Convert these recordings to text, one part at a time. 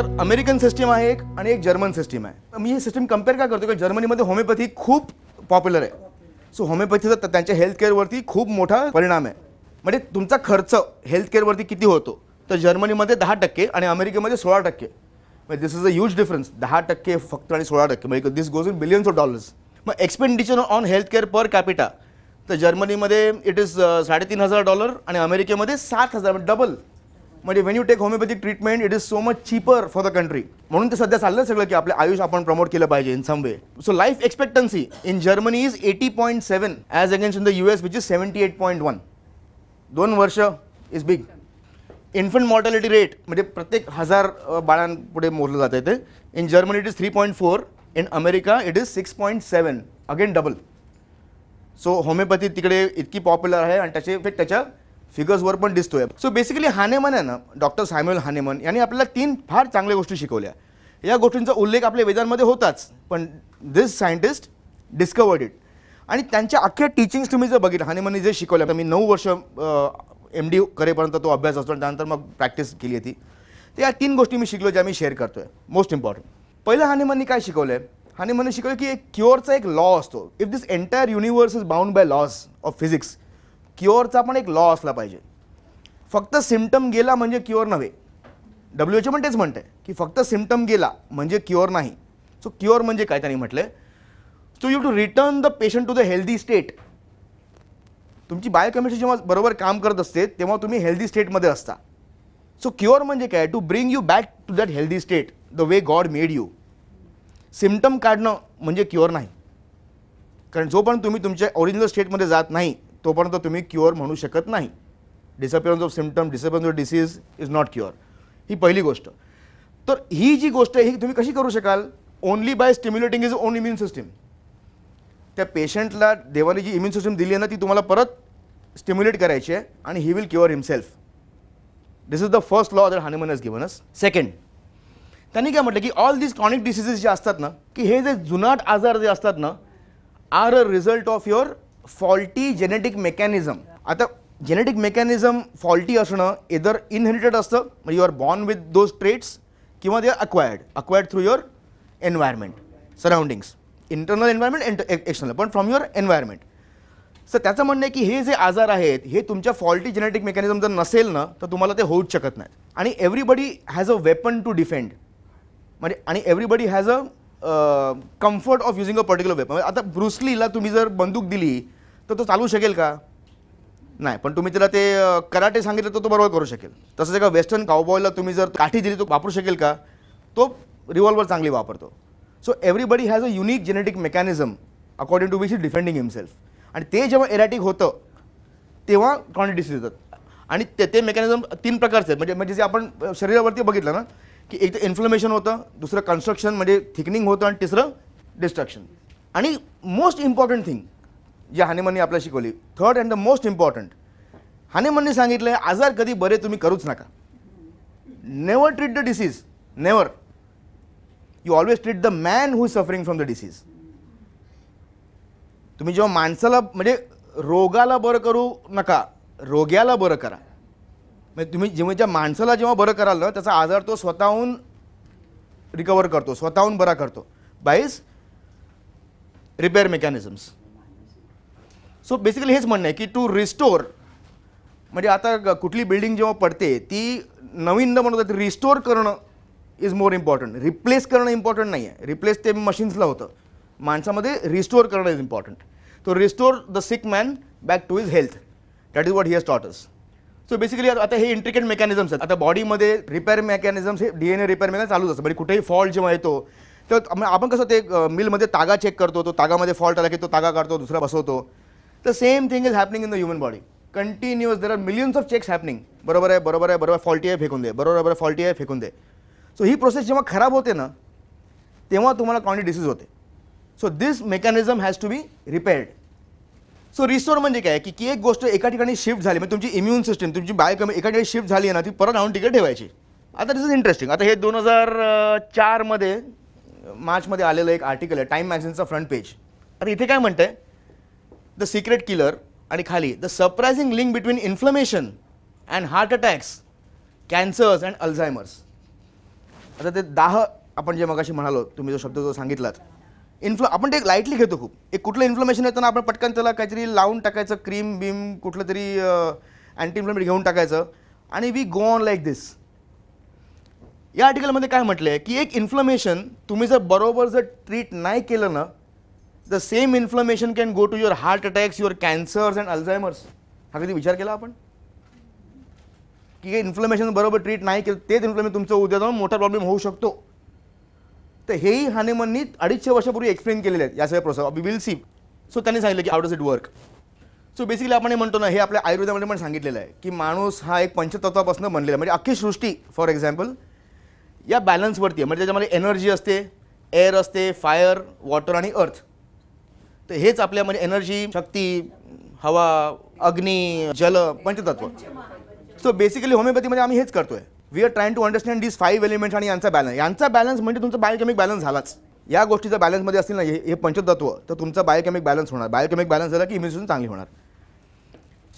तर American system आहे एक आणि एक जर्मन सिस्टीम आहे मी हे सिस्टीम कम्पेअर का करतो की जर्मनीमध्ये होमिओपॅथी खूप पॉप्युलर आहे सो होमिओपॅथीचा त्यांच्या हेल्थकेअरवरती खूप मोठा परिणाम आहे म्हणजे तुमचा खर्च हेल्थकेअरवरती किती होतो तर जर्मनीमध्ये दहा टक्के आणि अमेरिकेमध्ये सोळा टक्के म्हणजे this is a huge difference दहा टक्के फक्त आणि सोळा टक्के म्हणजे this goes in billions of dollars मग expenditure on healthcare per capita तर जर्मनीमध्ये इट इज साडेतीन हजार डॉलर आणि अमेरिकेमध्ये सात हजार डबल म्हणजे when you take homeopathic treatment it is so much cheaper for the country म्हणून ते सध्या चाललं सगळं की आपलं आयुष्य आपण प्रमोट केलं पाहिजे in some way so life expectancy in Germany is eighty point seven as against in the U S which is seventy eight point one दोन वर्ष is big infant mortality rate म्हणजे प्रत्येक हजार बाळांपुढे मोरलं जात आहे ते in Germany it is three point four in America it is six point seven again double so homeopathy तिकडे इतकी पॉप्युलर आहे आणि त्याचे इफेक्ट त्याच्या फिगर्सवर पण दिसतोय so basically Hahnemann doctor Samuel Hahnemann यांनी आपल्याला तीन फार चांगल्या गोष्टी शिकवल्या या गोष्टींचा उल्लेख आपल्या वेदांमध्ये होताच पण दिस सायंटिस्ट डिस्कवर्ड इट आणि त्यांच्या अख्ख्या टीचिंग्स तुम्ही जर बघितलं हानेमनने जे शिकवलं तर मी नऊ वर्ष एम डी करेपर्यंत तो अभ्यास असतो आणि त्यानंतर मग प्रॅक्टिस केली होती तर या तीन गोष्टी मी शिकलो ज्या मी शेअर करतोय मोस्ट इम्पॉर्टंट पहिलं हानेमनने काय शिकवलं आहे हानेमनने शिकवलं की एक क्युअरचा एक लॉ असतो if this entire universe is bound by laws of physics क्युअरचा पण एक लॉ असला पाहिजे फक्त सिमटम गेला म्हणजे क्युअर नव्हे डब्ल्यू एच पण तेच म्हणते की फक्त सिमटम गेला म्हणजे क्युअर नाही सो क्युअर म्हणजे काय त्यांनी म्हटलं so you to return the patient to the healthy state तुमची बायोकेमिस्ट्री जेव्हा बरोबर काम करत असते तेव्हा तुम्ही हेल्दी स्टेटमध्ये असता सो क्युअर म्हणजे काय to bring you back to that healthy state the way God made you symptom काढणं म्हणजे क्युअर नाही कारण जोपर्यंत तुम्ही तुमच्या ओरिजिनल स्टेटमध्ये जात नाही तोपर्यंत तुम्ही क्युअर म्हणू शकत नाही disappearance of symptom disappearance of disease is not cure ही पहिली गोष्ट तर ही जी गोष्ट आहे ही तुम्ही कशी करू शकाल only by stimulating is own immune system त्या पेशंटला देवाने जी इम्युन सिस्टीम दिली आहे ना ती तुम्हाला परत स्टिम्युलेट करायची आहे आणि he will cure himself this is the first law that Hahnemann is given us second त्यांनी काय म्हटलं की ऑल दीज क्रॉनिक डिसीजेस जे असतात ना की हे जे जुनाट आजार जे असतात ना are a result of your faulty genetic mechanism आता जेनेटिक मेकॅनिझम फॉल्टी असणं इदर इनहेरिटेड असतं म्हणजे you are born with those traits किंवा they are acquired acquired through your environment surroundings internal environment and external पण from your environment sir त्याचं म्हणणं आहे की हे जे आजार आहेत हे तुमच्या फॉल्टी जेनेटिक मेकॅनिझम जर नसेल ना तर तुम्हाला ते होऊच शकत नाहीत आणि everybody has a weapon to defend म्हणजे आणि everybody has a comfort of using a particular weapon आता ब्रुसलीला तुम्ही जर बंदूक दिली तर तो चालू शकेल का नाही पण तुम्ही त्याला ते कराटे सांगितलं तर तो बरोबर करू शकेल तसंच एका वेस्टर्न काउबॉयला तुम्ही जर काठी दिली तो वापरू शकेल का तो रिव्हॉल्वर चांगली वापरतो so everybody has a unique genetic mechanism according to which is defending himself आणि ते जेव्हा एरॅटिक होतं तेव्हा क्वांटिटीस देतात आणि ते ते मेकॅनिझम तीन प्रकारचे आहेत म्हणजे म्हणजे जे आपण शरीरावरती बघितलं ना की एक तर इन्फ्लमेशन होतं दुसरं कन्स्ट्रक्शन म्हणजे थिकनिंग होतं आणि तिसरं डिस्ट्रक्शन आणि मोस्ट इम्पॉर्टंट थिंग जे हानेमनने आपल्याला शिकवली third and the most important हानेमनने सांगितलं आजार कधी बरे तुम्ही करूच नका never treat the disease never you always treat the man who is suffering from the disease तुम्ही जेव्हा माणसाला म्हणजे रोगाला बरं करू नका रोग्याला बरं करा म्हणजे तुम्ही जेव्हा ज्या माणसाला जेव्हा बरं कराल ना त्याचा आजार तो स्वतःहून रिकवर करतो स्वतःहून बरा करतो by its repair mechanisms so basically हेच म्हणणं आहे की टू रिस्टोर म्हणजे आता कुठली बिल्डिंग जेव्हा पडते ती नवीन न म्हणतात रिस्टोर करणं इज मोर इम्पॉर्टंट रिप्लेस करणं इम्पॉर्टंट नाही आहे रिप्लेस ते मशीन्सला होतं माणसामध्ये रिस्टोअर करणं is important to restore the sick man back to is health that is what here states so basically आता हे इंट्रिकेट मेकॅनिझम्स आहेत आता बॉडीमध्ये रिपेअर मेकॅनिझम्स हे D N A repair mechanism चालूच असतं म्हणजे कुठेही फॉल्ट जेव्हा येतो तर आपण कसं ते मिलमध्ये तागा चेक करतो तो तागामध्ये फॉल्ट आला की तो तागा काढतो दुसरा बसवतो the same thing is happening in the human body continuous there are millions of checks happening बरोबर आहे बरोबर आहे बरोबर फॉल्टी आहे फेकून दे बरोबर बरोबर फॉल्टी आहे फेकून दे सो ही प्रोसेस जेव्हा खराब होते ना तेव्हा तुम्हाला कॉन्डी डिसीज होते so this mechanism has to be repaired so restore म्हणजे काय की एक गोष्ट एका ठिकाणी शिफ्ट झाली म्हणजे तुमची इम्युन सिस्टम तुमची बायकम एका ठिकाणी शिफ्ट झाली ना ती परत आणून तिकडे ठेवायची आता दिस इज इंटरेस्टिंग आता हे दोन हजार चारमध्ये मार्चमध्ये आलेलं एक आर्टिकल आहे टाईम मॅगझिनचा फ्रंट पेज आता इथे काय म्हणतं द सिक्रेट किलर आणि खाली the surprising link between inflammation and heart attacks cancers and Alzheimer's आता ते दाह आपण जे मगाशी म्हणालो तुम्ही जो शब्द जो सांगितलात इन्फ्ल आपण ते लाईटली घेतो खूप एक कुठलं इन्फ्लमेशन येतं ना आपण पटकन त्याला काहीतरी लावून टाकायचं क्रीम बीम कुठलं तरी अँटी इन्फ्लमेट घेऊन टाकायचं आणि we go on like this या आर्टिकलमध्ये काय म्हटलं आहे की एक इन्फ्लमेशन तुम्ही जर बरोबर जर ट्रीट नाही केलं ना the same inflammation can go to your heart attacks your cancers and Alzheimer's हा कधी विचार केला आपण की इन्फ्लमेशन बरोबर ट्रीट नाही केलं तेच इन्फ्लमेशन तुमचं उद्या जाऊन मोठा प्रॉब्लेम होऊ शकतो तर हेही हानेमननी अडीचशे वर्षापूर्वी एक्सप्लेन केलेले आहेत या सगळ्या process we will see so त्यांनी सांगितलं की how does it work so basically आपण हे म्हणतो ना हे आपल्या आयुर्वेदामध्ये पण सांगितलेलं आहे की माणूस हा एक पंचतत्वापासून बनलेला आहे म्हणजे अख्खी सृष्टी फॉर एक्झाम्पल या बॅलन्सवरती आहे म्हणजे त्याच्यामध्ये एनर्जी असते एअर असते फायर वॉटर आणि अर्थ तर हेच आपल्यामध्ये म्हणजे एनर्जी शक्ती हवा अग्नी जल पंचतत्व सो बेसिकली होमिओपॅथीमध्ये आम्ही हेच करतोय we are trying to understand this five elements आणि यांचा बॅलन्स यांचा बॅलन्स म्हणजे तुमचा बायोकेमिक बॅलन्स झालाच या गोष्टीचा बॅलन्समध्ये असतील ना हे पंचतत्व तर तुमचा बायोकेमिक बॅलन्स होणार बायोकेमिक बॅलन्स झाला की इम्युनिटी चांगली होणार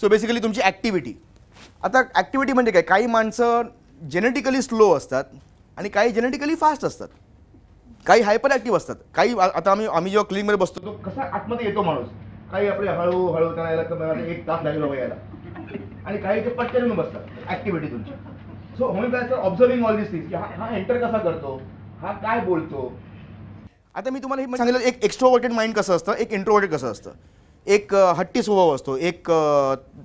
सो बेसिकली तुमची ॲक्टिव्हिटी आता ॲक्टिव्हिटी म्हणजे काय काही माणसं जेनेटिकली स्लो असतात आणि काही जेनेटिकली फास्ट असतात काही हायपर ॲक्टिव्ह असतात काही आता आम्ही आम्ही जेव्हा क्लिनिकमध्ये बसतो तो कसा आतमध्ये येतो माणूस काही आपले हळू हळू त्यांना एक तास लागेल यायला आणि काही ते पटकन बसतात ऍक्टिव्हिटी तुमची so homeopathy observing all this things की हा एंटर कसा करतो हा काय बोलतो आता मी तुम्हाला हे म्हणजे सांगितलं एक एक्स्ट्रोवर्टेड माइंड कसं असतं एक इंट्रोवर्टेड कसं असतं एक हट्टी स्वभाव असतो एक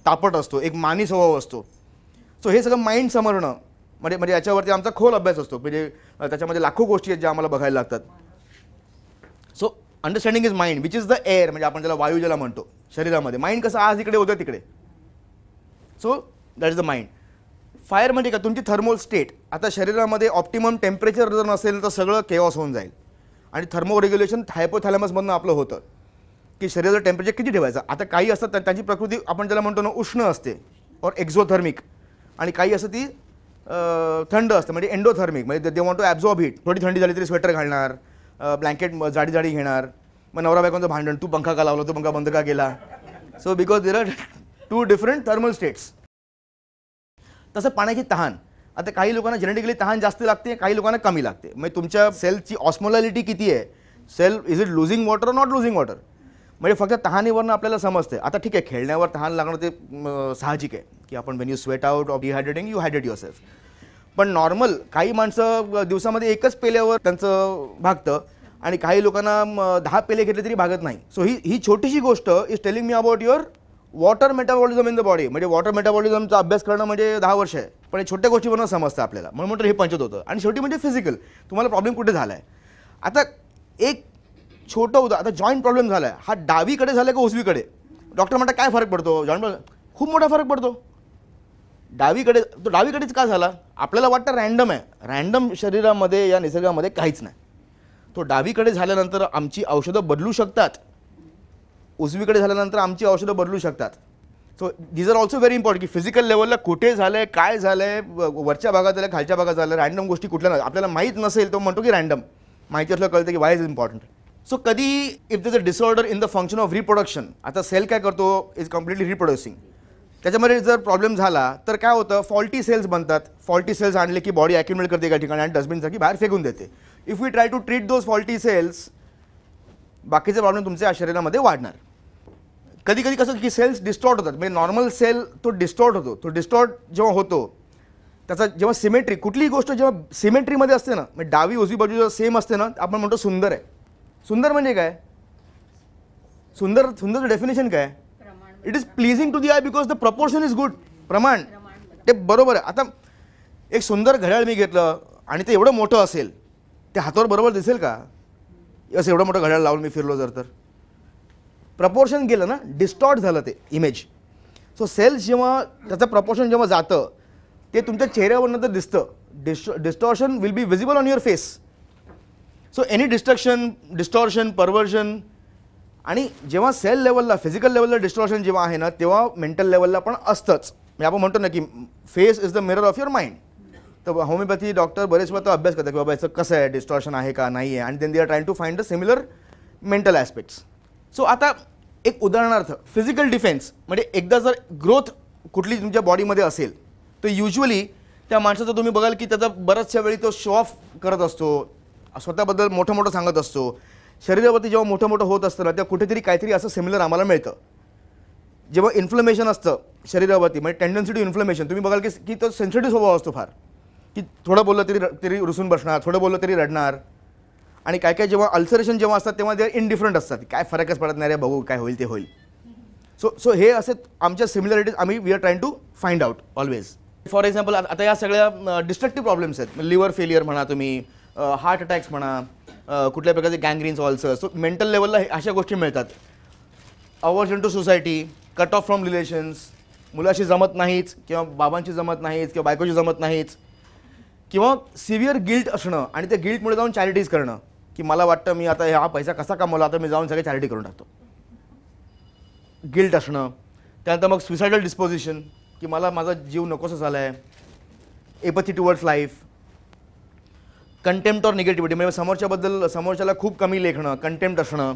तापट असतो एक मानी स्वभाव असतो सो हे सगळं माइंड समरणं म्हणजे म्हणजे याच्यावरती आमचा खोल अभ्यास असतो म्हणजे त्याच्यामध्ये लाखो गोष्टी आहेत ज्या आम्हाला बघायला लागतात so understanding is mind which is the air म्हणजे आपण ज्याला वायू ज्याला म्हणतो शरीरामध्ये माइंड कसं आज इकडे होतं तिकडे so that is the mind fire म्हणजे का तुमची थर्मोल स्टेट आता शरीरामध्ये ऑप्टिमम टेम्परेचर जर नसेल तर सगळं केवॉस होऊन जाईल आणि थर्मो रेग्युलेशन थायपोथॅलॅमसमधनं आपलं होतं की शरीराचं टेम्परेचर किती ठेवायचं आता काही असतात त्यांची प्रकृती आपण ज्याला म्हणतो ना उष्ण असते और एक्झोथर्मिक आणि काही असं ती थंड असतं म्हणजे एंडोथर्मिक म्हणजे they want to absorb heat थोडी थंडी झाली तरी स्वेटर घालणार ब्लँकेट जाडी जाडी घेणार मग नवरा बायकोंचं भांडण तू पंखा का लावला तो पंखा बंद का केला so because there are two different thermal states तसं पाण्याची तहान आता काही लोकांना जेनेटिकली तहान जास्त लागते काही लोकांना कमी लागते म्हणजे तुमच्या सेलची ऑस्मोलॅलिटी किती आहे cell is it losing water not losing water म्हणजे फक्त तहानीवरनं आपल्याला समजते आता ठीक आहे खेळण्यावर तहान लागणं ते साहजिक आहे की आपण when you sweat out of dehydrating you hydrate your yourself normal काही माणसं दिवसामध्ये एकच पेल्यावर त्यांचं भागतं आणि काही लोकांना दहा पेले घेतले तरी भागत नाही सो ही ही छोटीशी गोष्ट is telling me about your water metabolism in the body म्हणजे वॉटर मेटाबॉलिझमचा अभ्यास करणं म्हणजे दहा वर्ष आहे पण छोट्या गोष्टीवरून समजतं आपल्याला म्हणून म्हटलं हे पंचत होतं आणि शेवटी म्हणजे फिजिकल तुम्हाला प्रॉब्लेम कुठे झाला आहे आता एक छोटं होतं आता जॉईंट प्रॉब्लेम झाला आहे हा डावीकडे झाला का उजवीकडे डॉक्टर म्हणतात काय फरक पडतो जॉईंट प्रॉब्लेम खूप मोठा फरक पडतो डावीकडे तो डावीकडेच का झाला आपल्याला वाटतं रँडम आहे रँडम शरीरामध्ये या निसर्गामध्ये काहीच नाही तो डावीकडे झाल्यानंतर आमची औषधं बदलू शकतात उजवीकडे झाल्यानंतर आमची औषधं बदलू शकतात so these are also very important की फिजिकल लेवलला कुठे झालं आहे काय झालं आहे वरच्या भागात झालं खालच्या भागात झालं रँडम गोष्टी कुठल्या नाही आपल्याला माहीत नसेल तो म्हणतो की रँडम माहिती असलं कळतं की वाय इज इम्पॉर्टंट सो कधी if there a disorder in the function of reproduction आता सेल काय करतो इज कम्प्लिटली रिप्रोड्युसिंग त्याच्यामध्ये जर प्रॉब्लेम झाला तर काय होतं फॉल्टी सेल्स बनतात फॉल्टी सेल्स आणले की बॉडी अॅक्युमेट करते एका ठिकाणी आणि डस्टबिनसाठी बाहेर फेकून देते if we try to treat those faulty cells बाकीचे प्रॉब्लेम तुमच्या शरीरामध्ये वाढणार कधी कधी कसं की सेल्स डिस्टॉर्ट होतात म्हणजे नॉर्मल सेल तो डिस्टॉर्ट होतो तो डिस्टॉर्ट जेव्हा होतो त्याचा जेव्हा सिमेट्री कुठलीही गोष्ट जेव्हा सिमेंट्रीमध्ये असते ना म्हणजे डावी उजवी बाजू जेव्हा सेम असते ना आपण म्हणतो सुंदर आहे सुंदर म्हणजे काय सुंदर सुंदरचं डेफिनेशन काय it is pleasing to the eye because the proportion is good प्रमाण ते बरोबर आहे आता एक सुंदर घड्याळ मी घेतलं आणि ते एवढं मोठं असेल ते हातावर बरोबर दिसेल का असं एवढं मोठं घड्याळ लावून मी फिरलो जर तर प्रपोर्शन गेलं ना डिस्टॉर्ट झालं ते इमेज सो सेल्स जेव्हा त्याचं प्रपोर्शन जेव्हा जातं ते तुमच्या चेहऱ्यावरनं तर दिसतं डिस्टॉ distortion will be visible on your face so any destruction distortion perversion आणि जेव्हा सेल लेवलला फिजिकल लेवलला डिस्टॉर्शन जेव्हा आहे ना तेव्हा मेंटल लेवलला पण असतंच म्हणजे आपण म्हणतो ना की face is the mirror of your mind तर होमिओपॅथी डॉक्टर बरेच वेळा तो अभ्यास करतात की बाबा याचं कसं आहे डिस्टॉर्शन आहे का नाही आहे आणि then they are trying to find the similar mental aspects so आता एक उदाहरणार्थ फिजिकल डिफेन्स म्हणजे एकदा जर ग्रोथ कुठली तुमच्या बॉडीमध्ये असेल तर युजली त्या माणसाचा तुम्ही बघाल की त्याचा बऱ्याचशा वेळी तो शो ऑफ करत असतो स्वतःबद्दल मोठं मोठं सांगत असतो शरीरावरती जेव्हा मोठं मोठं होत असतं ना तेव्हा कुठेतरी काहीतरी असं सिमिलर आम्हाला मिळतं जेव्हा इन्फ्लमेशन असतं शरीरावरती म्हणजे टेंडन्सी टू इन्फ्लमेशन तुम्ही बघाल की की तो सेन्सिटिव्ह स्वभाव असतो फार की थोडं बोललं तरी तरी रुसून बसणार थोडं बोललं तरी रडणार आणि काय काय जेव्हा अल्सरेशन जेव्हा असतात तेव्हा ते इनडिफरंट असतात काय फरकच पडत नाही रे बघू काय होईल ते होईल सो सो हे असे आमच्या सिमिलरिटीज आम्ही we are trying to find out always for example आता या सगळ्या डिस्ट्रक्टिव्ह प्रॉब्लेम्स आहेत लिव्हर फेलियर म्हणा तुम्ही हार्ट अटॅक्स म्हणा कुठल्या प्रकारचे गँग्रीन्स ऑल्सर सो मेंटल लेवलला अशा गोष्टी मिळतात aversion to society cut off from relations मुलाशी जमत नाहीच किंवा बाबांशी जमत नाहीच किंवा बायकोशी जमत नाहीच किंवा सिव्हिअर गिल्ट असणं आणि ते गिल्टमुळे जाऊन चॅरिटीज करणं की मला वाटतं मी आता हा पैसा कसा कमावला आता मी जाऊन सगळे चॅरिटी करून टाकतो गिल्ट असणं त्यानंतर मग सुसायडल डिस्पोजिशन की मला माझा जीव नकोसा झाला आहे एपथी टुवर्ड्स लाईफ कंटेम्प्ट और निगेटिव्हिटी म्हणजे समोरच्याबद्दल समोरच्याला खूप कमी लेखणं कंटेम्प्ट असणं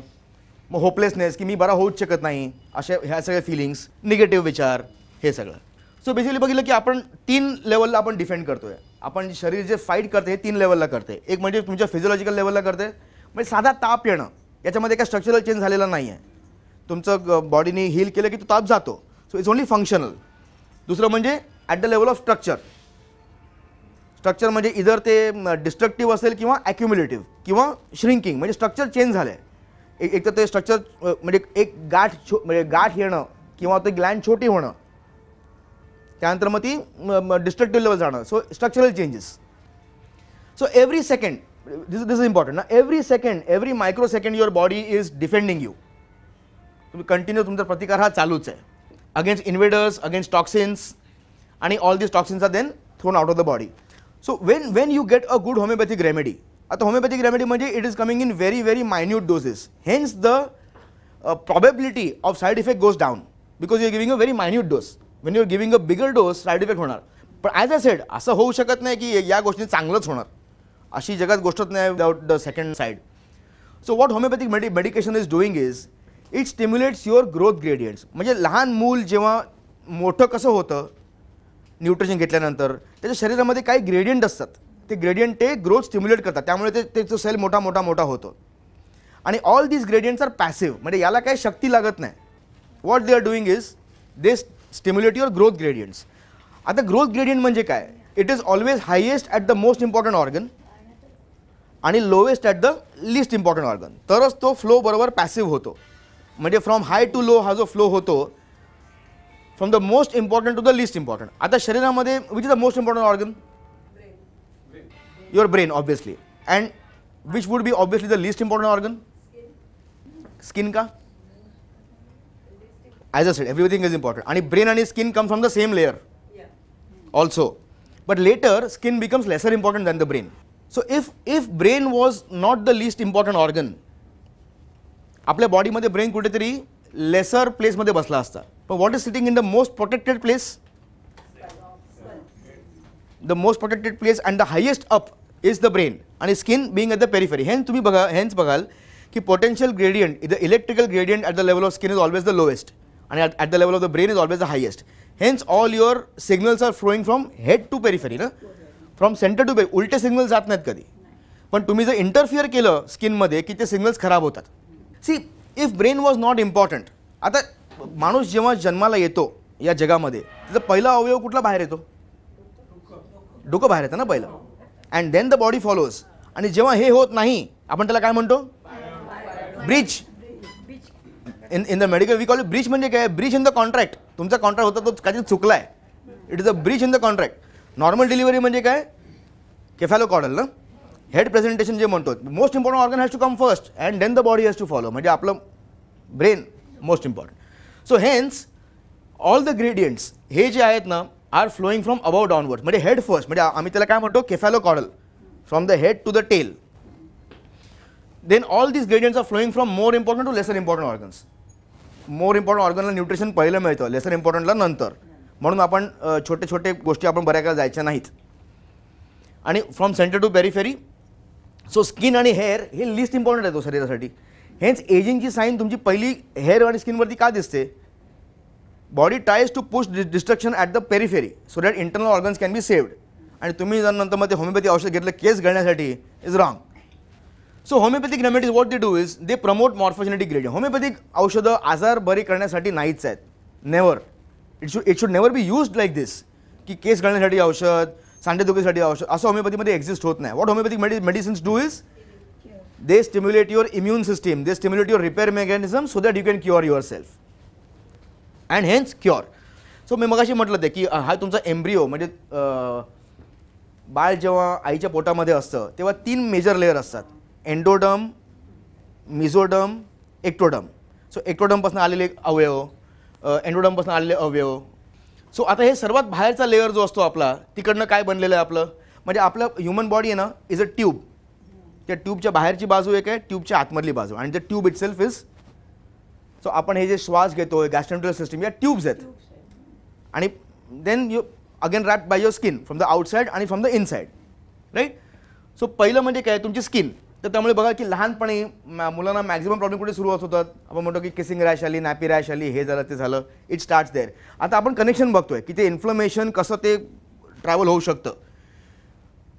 मग होपलेसनेस की मी बरा होऊच शकत नाही अशा ह्या सगळ्या फिलिंग्स निगेटिव्ह विचार हे सगळं सो बेसिकली बघितलं की आपण तीन लेवलला आपण डिफेंड करतो आहे आपण शरीर जे फाईट करते हे तीन लेवलला करते एक म्हणजे तुमच्या फिजिओलॉजिकल लेवलला करते म्हणजे साधा ताप येणं याच्यामध्ये काय स्ट्रक्चरल चेंज झालेला नाही आहे तुमचं बॉडीने हील केलं की तो ताप जातो सो इट्स ओन्ली फंक्शनल दुसरं म्हणजे at the level of structure structure म्हणजे इधर ते डिस्ट्रक्टिव्ह असेल किंवा ॲक्युम्युलेटिव्ह किंवा श्रिंकिंग म्हणजे स्ट्रक्चर चेंज झालं आहे एक तर ते स्ट्रक्चर म्हणजे एक गाठ छो म्हणजे गाठ येणं किंवा ते ग्लँड छोटी होणं त्यानंतर मग ती डिस्ट्रक्टिव्ह लेवल जाणं so structural changes so every second this this is important ना every second every microsecond your body is defending you तुम्ही कंटिन्यू तुमचा प्रतिकार हा चालूच आहे अगेन्स्ट इन्व्हेडर्स अगेन्स्ट टॉक्सिन्स आणि all this toxins are then thrown out of the body so when when you get a good homeopathic remedy आता homeopathic remedy म्हणजे it is coming in very very minute doses hence the probability of side effect goes down because you giving a very minute dose when you are giving a bigger dose side effect होणार पण as a sed असं होऊ शकत नाही की या गोष्टी चांगलंच होणार अशी जगात गोष्टच नाही without the second side so what homeopathic मेडि medication is doing is it stimulates your growth gradients म्हणजे लहान मूल जेव्हा मोठं कसं होतं न्यूट्रिशन घेतल्यानंतर त्याच्या शरीरामध्ये काही ग्रेडियंट असतात ते ग्रेडियंट ते ग्रोथ स्टिम्युलेट करतात त्यामुळे ते त्याचं सेल मोठा मोठा मोठा होतो आणि all these gradients are passive म्हणजे याला काही शक्ती लागत नाही what they are doing is they stimulate your growth gradients आता ग्रोथ ग्रेडियंट म्हणजे काय it is always highest at the most important organ आणि lowest at the least important organ तरच तो फ्लो बरोबर पॅसिव्ह होतो म्हणजे फ्रॉम हाय टू लो हा जो फ्लो होतो from the most important to the least important आता शरीरामध्ये which is the most important organ your brain obviously and which would be obviously the least important organ skin का as a said everything is important आणि brain आणि skin come from the same layer also but later skin becomes lesser important than the brain so if if brain was not the least important organ आपल्या बॉडीमध्ये brain कुठेतरी lesser प्लेसमध्ये बसला असता पण what is sitting in the most protected place the most protected place and the highest up is the brain आणि skin being at the periphery हेन तुम्ही बघा हेन्स बघाल की potential gradient the electrical gradient at the level of skin is always the lowest आणि at the level of the brain is always the highest hence all your signals are flowing from head to periphery ना from centre to बे उलटे signal जात नाहीत कधी पण तुम्ही जर इंटरफिअर केलं स्किनमध्ये की ते सिग्नल्स खराब होतात see if brain was not important आता माणूस जेव्हा जन्माला येतो या जगामध्ये त्याचा पहिला अवयव कुठला बाहेर येतो डोकं बाहेर येतं ना पहिलं and then the body follows आणि जेव्हा हे होत नाही आपण त्याला काय म्हणतो breech in in the medical we call breech म्हणजे काय ब्रिज इन द कॉन्ट्रॅक्ट तुमचा कॉन्ट्रॅक्ट होता तो काहीतरी चुकला आहे it is a breech in the contract normal delivery म्हणजे काय केफॅलो कॉडल ना हेड प्रेझेंटेशन जे म्हणतो most important organ has to come first and then the body has to follow म्हणजे आपलं brain most important so hence all the gradients हे जे आहेत ना are flowing from above downward म्हणजे हेड फर्स्ट म्हणजे आम्ही त्याला काय म्हणतो cephalocaudal from the head to the tail then all this gradients are flowing from more important to lesser important organs more important ऑर्गनला न्यूट्रिशन पहिलं मिळतं laser इम्पॉर्टंटला नंतर म्हणून आपण छोटे छोटे गोष्टी आपण बऱ्याकडे जायच्या नाहीत आणि from centre to periphery so skin आणि हेअर हे लिस्ट इम्पॉर्टंट आहे तो शरीरासाठी हेच एजिंगची साईन तुमची पहिली हेअर आणि स्किनवरती का दिसते body tries to push destruction at the periphery so that internal organs can be saved आणि तुम्ही जर नंतर मग ते होमिओपॅथी औषध घेतलं केस घालण्यासाठी is wrong so homeopathic remedies what they do is they promote morphogenetic gradient homeopathic औषधं आजार बरे करण्यासाठी नाहीच आहेत never it should it should never be use like this की केस घालण्यासाठी औषध सांडेदुखीसाठी औषध असं होमिओपॅथीमध्ये एक्झिस्ट होत नाही वॉट होमिओपॅथिक मेडि medicines do is they stimulate your immune system they stimulate your repair mechanism so that you can cure yourself and hence cure so मी अशी म्हटलं ते की हा तुमचा एम्ब्रिओ म्हणजे बाळ जेव्हा आईच्या पोटामध्ये असतं तेव्हा तीन मेजर लेअर असतात एन्डोडम मिझोडम एक्टोडम सो एक्टोडमपासून आलेले अवयव एन्डोडमपासून आलेले अवयव सो आता हे सर्वात बाहेरचा लेअर जो असतो आपला तिकडनं काय बनलेलं आहे आपलं म्हणजे आपलं ह्युमन बॉडी आहे ना इज अ ट्यूब त्या ट्यूबच्या बाहेरची बाजू एक आहे ट्यूबच्या आतमधली बाजू आणि the tube itself is so आपण हे जे श्वास घेतो गॅस्ट्रेंट्रल सिस्टम या ट्यूब्स आहेत आणि then you again wrap by your skin from the outside आणि from the inside right so पहिलं म्हणजे काय तुमची स्किन तर त्यामुळे बघा की लहानपणी मुलांना मॅक्झिमम प्रॉब्लेम कुठे सुरुवात होतात आपण म्हणतो की किसिंग रॅश आली नॅपी रॅश आली हे झालं ते झालं इट स्टार्ट्स देअर आता आपण कनेक्शन बघतोय की ते इन्फ्लमेशन कसं ते ट्रॅव्हल होऊ शकतं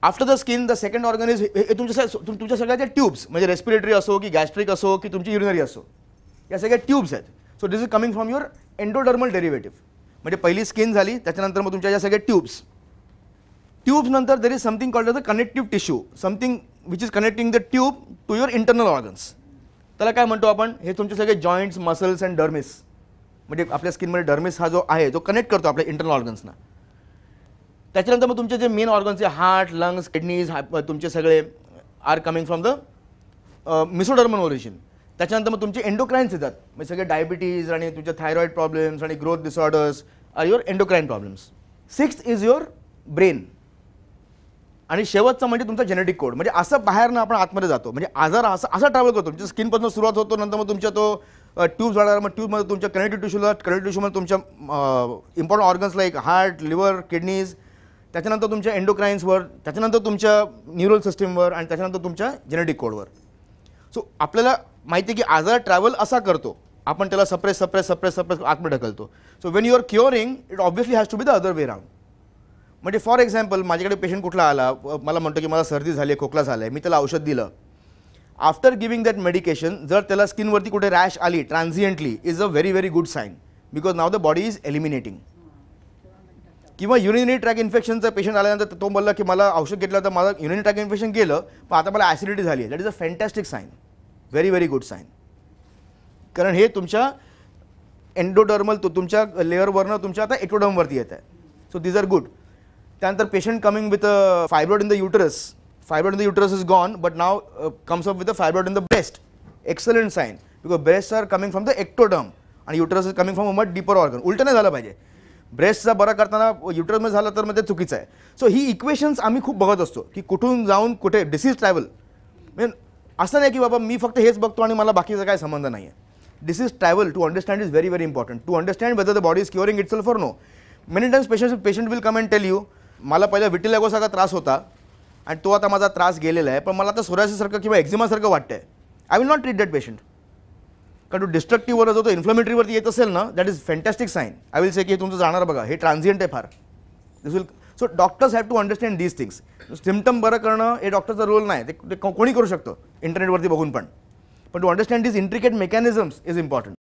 after the skin the second organ is हे तुमच्या तुमच्या सगळ्या ट्यूब्स म्हणजे रेस्पिरेटरी असो की गॅस्ट्रिक असो की तुमची युरिनरी असो या सगळ्या ट्यूब्स आहेत so this is coming from your endodermal derivative म्हणजे पहिली स्किन झाली त्याच्यानंतर मग तुमच्या या सगळ्या ट्यूब्स ट्यूब्स नंतर there is something called the connective tissue something which is connecting the tube to your internal organs त्याला काय म्हणतो आपण हे तुमचे सगळे जॉईंट्स मसल्स अँड डर्मिस म्हणजे आपल्या स्किनमध्ये डर्मिस हा जो आहे तो कनेक्ट करतो आपल्या इंटरनल ऑर्गन्सना त्याच्यानंतर मग तुमचे जे मेन ऑर्गन्स आहे हार्ट लंग्स किडनीज तुमचे सगळे are coming from the mesodermal origin त्याच्यानंतर मग तुमचे एंडोक्राईन्स येतात म्हणजे सगळे डायबिटीज आणि तुमचे थायरॉईड प्रॉब्लेम्स आणि growth disorders are your endocrine problems sixth is your brain आणि शेवटचं म्हणजे तुमचा जेनेटिक कोड म्हणजे असं बाहेरनं आपण आतमध्ये जातो म्हणजे आजार असं असा ट्रॅव्हल करतो तुमच्या स्किनपासून सुरुवात होतो नंतर मग तुमच्या तो ट्यूब जाणार मग ट्यूबमध्ये तुमच्या कनेक्टिव्ह टिश्यूला कनेक्टिव्ह टिश्यूमध्ये तुमच्या important organs like heart liver kidneys त्याच्यानंतर तुमच्या एंडोक्राईन्सवर त्याच्यानंतर तुमच्या न्यूरल सिस्टीमवर आणि त्याच्यानंतर तुमच्या जेनेटिक कोडवर सो आपल्याला माहिती आहे की आजार ट्रॅव्हल असा करतो आपण त्याला सप्रेस सप्रेस सप्रेस सप्रेस आतमध्ये ढकलतो so when you are curing it obviously has to be the other way round म्हणजे फॉर एक्झाम्पल माझ्याकडे पेशंट कुठला आला मला म्हणतो की मला सर्दी झाली आहे खोकला झाला आहे मी त्याला औषध दिलं आफ्टर गिविंग दॅट मेडिकेशन जर त्याला स्किनवरती कुठे रॅश आली transiently is a very very good sign because now the body is eliminating किंवा युरिनरी ट्रॅक इन्फेक्शनचा पेशंट आल्यानंतर तो बोलला की मला औषध घेतलं तर मला युरिनरी ट्रॅक इन्फेक्शन गेलं पण आता मला ॲसिडिटी झाली आहे that is a fantastic sign very very good sign कारण हे तुमच्या एन्डोडर्मल तो तुमच्या लेअरवरनं तुमच्या आता एटोडर्मवरती येत आहे सो दीज आर गुड त्यानंतर patient coming with a fibroid in the uterus fibroid in the uterus is gone but now comes up with a fibroid in the breast excellent sign because breast are coming from the ectoderm आणि uterus is coming from a much deeper organ उलट नाही झालं पाहिजे ब्रेस्टचा बरा करताना युटरसमध्ये झालं तर मग ते चुकीचं आहे सो ही इक्वेशन्स आम्ही खूप बघत असतो की कुठून जाऊन कुठे डिसीज ट्रॅव्हल मेन असं नाही की बाबा मी फक्त हेच बघतो आणि मला बाकीचा काय संबंध नाही आहे disease travel to understand is very very important to understand whether the body is curing it's for no many times patient patient will come and tell you मला पहिला विटिलॅगोसारखा त्रास होता आणि तो आता माझा त्रास गेलेला आहे पण मला आता सोऱ्यासारखं किंवा एक्झिमासारखं वाटतंय I will not treat that patient कारण तो डिस्ट्रक्टिव्हवर जो तो इन्फ्लमेटरीवरती येत असेल ना that is fantastic sign I will say की हे तुमचं जाणार बघा हे ट्रान्झिएंट आहे फार this will so doctors have to understand these things symptom बरं करणं हे डॉक्टरचा रोल नाही ते कोणी करू शकतो इंटरनेटवरती बघून पण पण to understand this intricate mechanisms is important